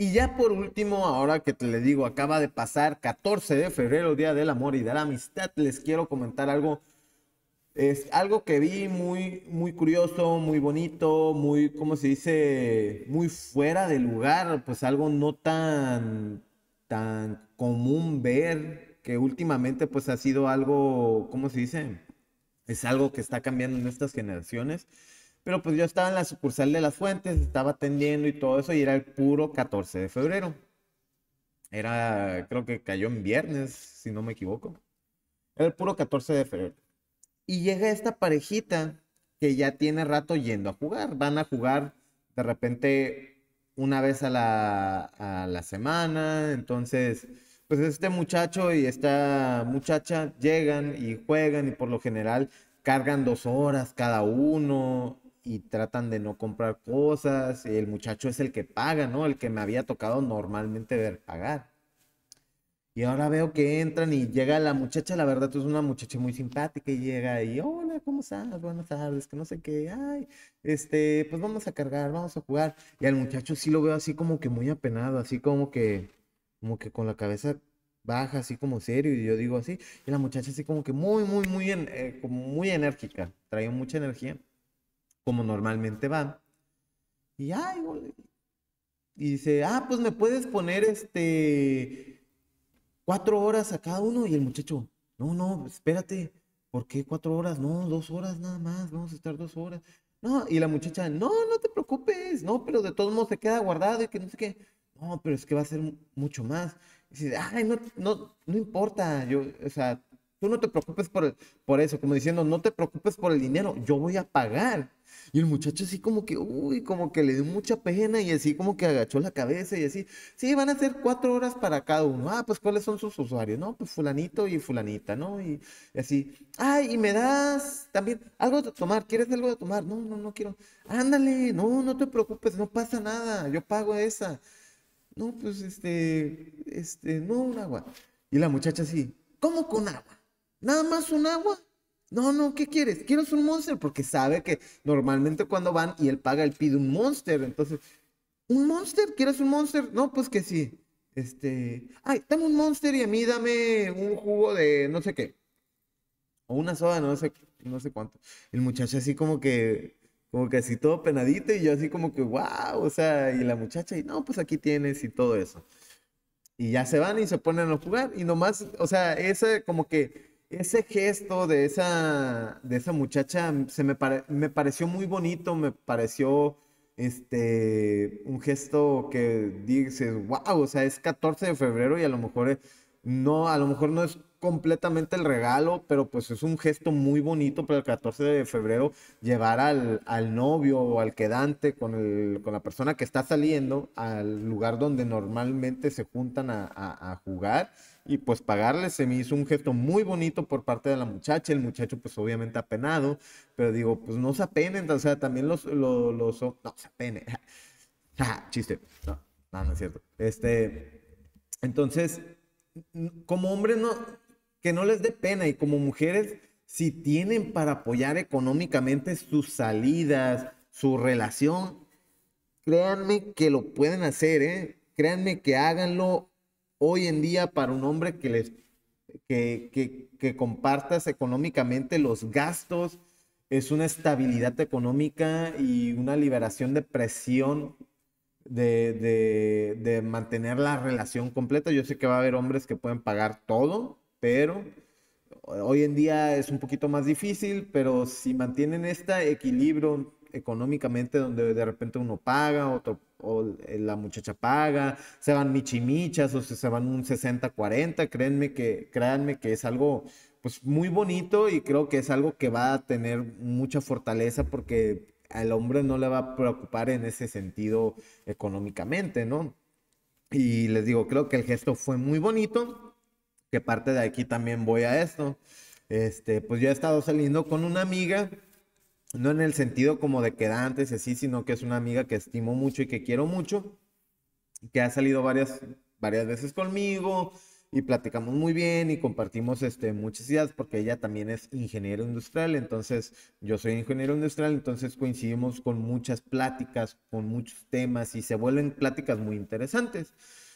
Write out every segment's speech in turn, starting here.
Y ya por último, ahora que te le digo, acaba de pasar 14 de febrero, Día del Amor y de la Amistad, les quiero comentar algo. Es algo que vi muy, muy curioso, muy bonito, muy, ¿cómo se dice? Muy fuera de lugar, pues algo no tan, tan común ver, que últimamente pues ha sido algo, ¿cómo se dice? Es algo que está cambiando en estas generaciones pero pues yo estaba en la sucursal de las fuentes, estaba atendiendo y todo eso, y era el puro 14 de febrero. Era, creo que cayó en viernes, si no me equivoco. Era el puro 14 de febrero. Y llega esta parejita que ya tiene rato yendo a jugar. Van a jugar de repente una vez a la, a la semana. Entonces, pues este muchacho y esta muchacha llegan y juegan y por lo general cargan dos horas cada uno y tratan de no comprar cosas. el muchacho es el que paga, ¿no? El que me había tocado normalmente ver pagar. Y ahora veo que entran y llega la muchacha, la verdad, es una muchacha muy simpática y llega y, hola, ¿cómo estás? Buenas tardes, que no sé qué, ay, este, pues vamos a cargar, vamos a jugar. Y al muchacho sí lo veo así como que muy apenado, así como que, como que con la cabeza baja, así como serio, y yo digo así. Y la muchacha así como que muy, muy, muy, en, eh, como muy enérgica, Trae mucha energía como normalmente van, Y, y dice, ah, pues me puedes poner este cuatro horas a cada uno. Y el muchacho, no, no, espérate, ¿por qué cuatro horas? No, dos horas nada más, vamos a estar dos horas. No, y la muchacha, no, no te preocupes, no, pero de todos modos se queda guardado y que no sé qué. No, pero es que va a ser mucho más. Y dice, ay, no, no, no importa, yo, o sea, Tú no te preocupes por, por eso, como diciendo, no te preocupes por el dinero, yo voy a pagar. Y el muchacho así como que, uy, como que le dio mucha pena y así como que agachó la cabeza y así, sí, van a ser cuatro horas para cada uno. Ah, pues cuáles son sus usuarios, ¿no? Pues fulanito y fulanita, ¿no? Y, y así, ay, y me das también algo de tomar, ¿quieres algo de tomar? No, no, no quiero. Ándale, no, no te preocupes, no pasa nada, yo pago esa. No, pues este, este, no, un agua. Y la muchacha así, ¿cómo con agua? Nada más un agua. No, no, ¿qué quieres? ¿Quieres un monster? Porque sabe que normalmente cuando van y él paga, él pide un monster. Entonces, ¿un monster? ¿Quieres un monster? No, pues que sí. Este, ay, dame un monster y a mí dame un jugo de no sé qué. O una soda, no sé, no sé cuánto. El muchacho así como que, como que así todo penadito y yo así como que, wow, o sea, y la muchacha y no, pues aquí tienes y todo eso. Y ya se van y se ponen a jugar y nomás, o sea, es como que ese gesto de esa, de esa muchacha se me, me pareció muy bonito, me pareció este, un gesto que dices, wow, o sea, es 14 de febrero y a lo mejor eh, no, a lo mejor no es completamente el regalo, pero pues es un gesto muy bonito para el 14 de febrero llevar al, novio o al quedante con, el, con la persona que está saliendo al lugar donde normalmente se juntan a jugar y pues pagarle se me hizo un gesto muy bonito por parte de la muchacha, el muchacho pues obviamente apenado, pero digo, pues no se apenen, o sea, también los, los, no, se apenen, chiste, no, no, es cierto, este, entonces, como hombres no, que no les dé pena y como mujeres, si tienen para apoyar económicamente sus salidas, su relación, créanme que lo pueden hacer, ¿eh? créanme que háganlo hoy en día para un hombre que les que, que, compartas económicamente los gastos, es una estabilidad económica y una liberación de presión de, de, mantener la relación completa. Yo sé que va a haber hombres que pueden pagar todo, pero hoy en día es un poquito más difícil, pero si mantienen este equilibrio económicamente donde de repente uno paga, o la muchacha paga, se van michimichas o se van un 60-40, créanme que, créanme que es algo pues muy bonito y creo que es algo que va a tener mucha fortaleza porque al hombre no le va a preocupar en ese sentido económicamente, ¿no? Y les digo, creo que el gesto fue muy bonito, que parte de aquí también voy a esto. Este, pues yo he estado saliendo con una amiga no en el sentido como de antes y así, sino que es una amiga que estimo mucho y que quiero mucho, que ha salido varias, varias veces conmigo y platicamos muy bien y compartimos este, muchas ideas porque ella también es ingeniero industrial, entonces yo soy ingeniero industrial, entonces coincidimos con muchas pláticas, con muchos temas y se vuelven pláticas muy interesantes.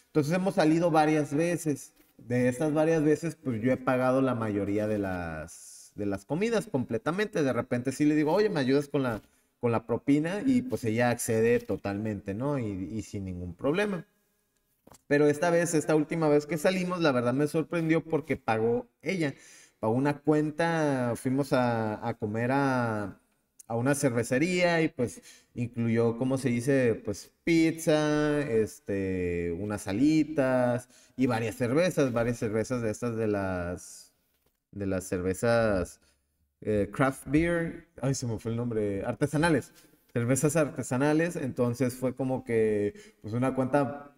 Entonces hemos salido varias veces. De estas varias veces, pues yo he pagado la mayoría de las de las comidas completamente. De repente sí le digo, oye, ¿me ayudas con la, con la propina? Y pues ella accede totalmente, ¿no? Y, sin ningún problema. Pero esta vez, esta última vez que salimos, la verdad me sorprendió porque pagó ella. Pagó una cuenta, fuimos a, comer a, una cervecería y pues incluyó, como se dice, pues pizza, este, unas salitas y varias cervezas, varias cervezas de estas de las de las cervezas eh, craft beer, ay, se me fue el nombre, artesanales, cervezas artesanales, entonces fue como que, pues una cuenta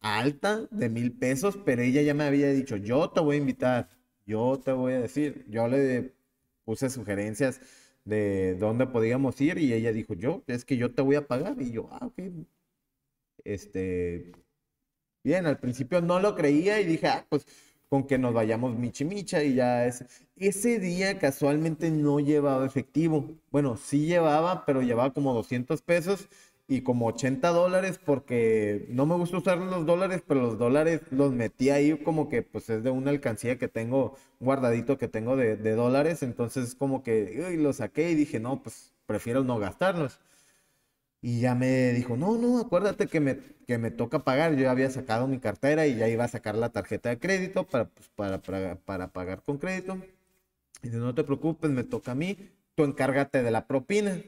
alta de mil pesos, pero ella ya me había dicho, yo te voy a invitar, yo te voy a decir, yo le puse sugerencias de dónde podíamos ir y ella dijo, yo, es que yo te voy a pagar y yo, ah, ok, este, bien, al principio no lo creía y dije, ah, pues con que nos vayamos michimicha y ya es. Ese día casualmente no llevaba efectivo. Bueno, sí llevaba, pero llevaba como 200 pesos y como 80 dólares porque no me gusta usar los dólares, pero los dólares los metí ahí como que pues es de una alcancía que tengo guardadito que tengo de, dólares, entonces como que uy, lo saqué y dije, no, pues prefiero no gastarlos. Y ya me dijo, no, no, acuérdate que me, que me toca pagar. Yo ya había sacado mi cartera y ya iba a sacar la tarjeta de crédito para, pues, para, para, pagar con crédito. Y dice, no te preocupes, me toca a mí, tú encárgate de la propina.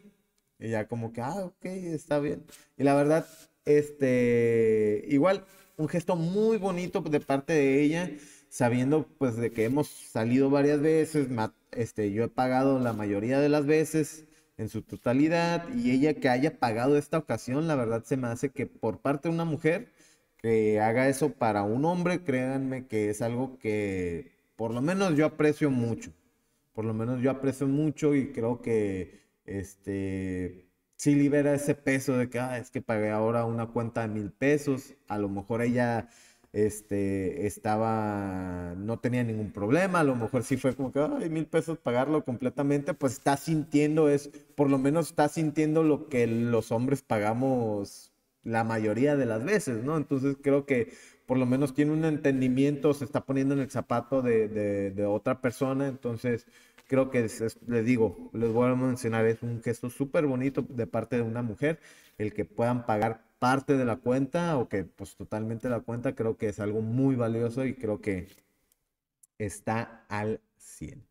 Y ya como que, ah, ok, está bien. Y la verdad, este, igual, un gesto muy bonito de parte de ella, sabiendo pues de que hemos salido varias veces, este, yo he pagado la mayoría de las veces, en su totalidad y ella que haya pagado esta ocasión, la verdad se me hace que por parte de una mujer que haga eso para un hombre, créanme que es algo que por lo menos yo aprecio mucho. Por lo menos yo aprecio mucho y creo que este sí libera ese peso de que ah, es que pagué ahora una cuenta de mil pesos. A lo mejor ella este, estaba, no tenía ningún problema, a lo mejor sí fue como que, ay, mil pesos pagarlo completamente, pues está sintiendo es, por lo menos está sintiendo lo que los hombres pagamos la mayoría de las veces, ¿no? Entonces creo que por lo menos tiene un entendimiento, se está poniendo en el zapato de, de otra persona, entonces creo que les digo, les voy a mencionar, es un gesto súper bonito de parte de una mujer, el que puedan pagar parte de la cuenta o que pues totalmente la cuenta, creo que es algo muy valioso y creo que está al 100.